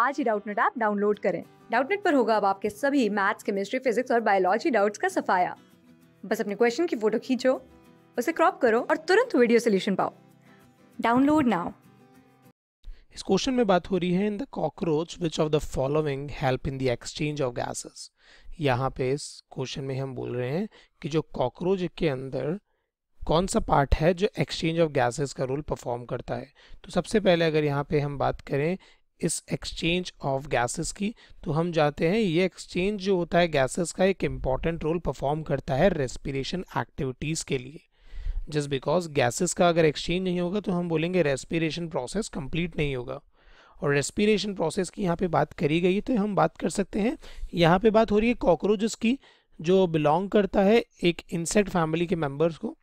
आज ही Doubtnut app download करें डाउटनेट पर होगा अब आपके सभी मैथ्स केमिस्ट्री फिजिक्स और बायोलॉजी डाउट्स का सफाया बस अपने क्वेश्चन की फोटो खींचो उसे क्रॉप करो और तुरंत वीडियो सोल्यूशन पाओ डाउनलोड नाउ इस क्वेश्चन में बात हो रही है in the cockroach which of the following help in the exchange of gases यहाँ पे इस क्वेश्चन में हम बोल रहे हैं कि जो कॉकरोच के अंदर कौन सा पार्ट है जो एक्सचेंज ऑफ गैसेस का रोल परफॉर्म करता है तो सबसे पहले अगर यहाँ पे हम बात करें इस एक्सचेंज ऑफ गैसेस की तो हम जाते हैं ये एक्सचेंज जो होता है गैसेस का एक इम्पॉर्टेंट रोल परफॉर्म करता है रेस्पिरेशन एक्टिविटीज़ के लिए जस्ट बिकॉज गैसेस का अगर एक्सचेंज नहीं होगा तो हम बोलेंगे रेस्पिरेशन प्रोसेस कंप्लीट नहीं होगा और रेस्पिरेशन प्रोसेस की यहाँ पे बात करी गई तो हम बात कर सकते हैं यहाँ पे बात हो रही है कॉकरोचेस की जो बिलोंग करता है एक इंसेक्ट फैमिली के मेम्बर्स को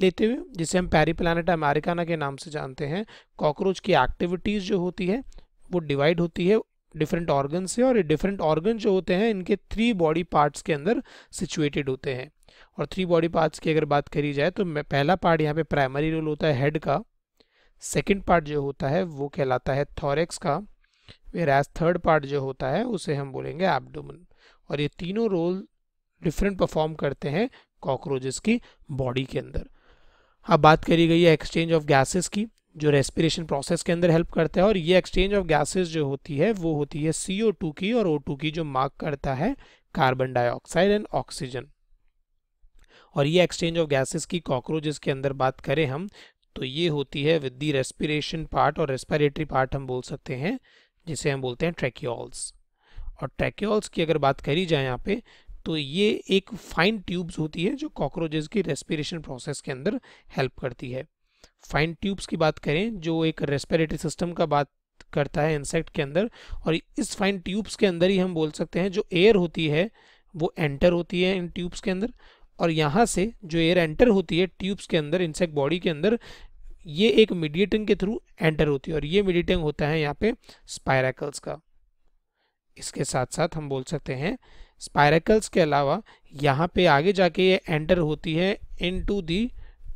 लेते हुए जिसे हम पैरी प्लानट अमेरिकाना के नाम से जानते हैं कॉकरोच की एक्टिविटीज़ जो होती है वो डिवाइड होती है डिफरेंट ऑर्गन से और ये डिफरेंट ऑर्गन जो होते हैं इनके थ्री बॉडी पार्ट्स के अंदर सिचुएटेड होते हैं और थ्री बॉडी पार्ट्स की अगर बात करी जाए तो पहला पार्ट यहाँ पे प्राइमरी रोल होता है हेड का सेकेंड पार्ट जो होता है वो कहलाता है थॉरेक्स का वेर एज थर्ड पार्ट जो होता है उसे हम बोलेंगे एबडोमन और ये तीनों रोल डिफरेंट परफॉर्म करते हैं कॉकरोचेस की बॉडी के अंदर अब बात करी गई है एक्सचेंज ऑफ गैसेस की जो रेस्पिरेशन प्रोसेस के अंदर हेल्प करता है और ये एक्सचेंज ऑफ गैसेस जो होती है वो होती है सी की और ओ की जो मार्क करता है कार्बन डाइऑक्साइड एंड ऑक्सीजन और ये एक्सचेंज ऑफ गैसेस की कॉकरोचेस के अंदर बात करें हम तो ये होती है विद दी रेस्पिरेशन पार्ट और रेस्पिरेटरी पार्ट हम बोल सकते हैं जिसे हम बोलते हैं ट्रैक्योल्स और ट्रैक्योल्स की अगर बात करी जाए यहाँ पे तो ये एक फाइन ट्यूब्स होती है जो कॉकरोचेस की रेस्पिरेशन प्रोसेस के अंदर हेल्प करती है फाइन ट्यूब्स की बात करें जो एक रेस्पिरेटरी सिस्टम का बात करता है इंसेक्ट के अंदर और इस फाइन ट्यूब्स के अंदर ही हम बोल सकते हैं जो एयर होती है वो एंटर होती है इन ट्यूब्स के अंदर और यहाँ से जो एयर एंटर होती है ट्यूब्स के अंदर इंसेक्ट बॉडी के अंदर ये एक मीडिएटिंग के थ्रू एंटर होती है और ये मीडिएटिंग होता है यहाँ पे स्पायरेकल्स का इसके साथ साथ हम बोल सकते हैं स्पायराकल्स के अलावा यहाँ पे आगे जाके ये एंटर होती है into the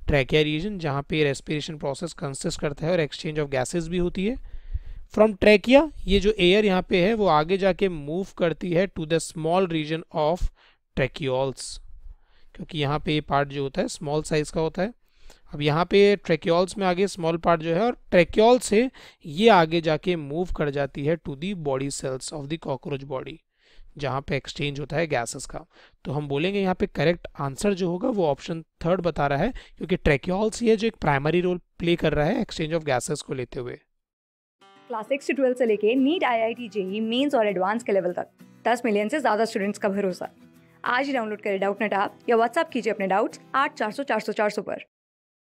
trachea region जहाँ पे रेस्पिरेशन प्रोसेस कंसिस्ट करता है और एक्सचेंज ऑफ गैसेस भी होती है फ्रॉम ट्रैकिया ये जो एयर यहाँ पे है वो आगे जाके मूव करती है to the small region of tracheoles क्योंकि यहाँ पे ये पार्ट जो होता है स्मॉल साइज का होता है अब यहाँ पे ट्रेक्योल्स में आगे स्मॉल पार्ट जो है और ट्रेक्योल से ये आगे जाके मूव कर जाती है to the body cells of the cockroach body जहाँ पे एक्सचेंज होता है गैसेस का तो हम बोलेंगे यहाँ पे करेक्ट आंसर जो होगा वो ऑप्शन थर्ड बता रहा है क्योंकि ट्रेक्योल्स ही है जो एक प्राइमरी रोल प्ले कर रहा है एक्सचेंज ऑफ गैसेस को लेते हुए क्लास सिक्स से ट्वेल्थ से लेके NEET I I T JEE mains और एडवांस के लेवल तक दस मिलियन से ज़्यादा स्टूडेंट्स का भरोसा आज ही डाउनलोड करें डाउट नेट आप या व्हाट्सअप कीजिए अपने डाउट्स आठ चार सौ चार सौ चार सौ पर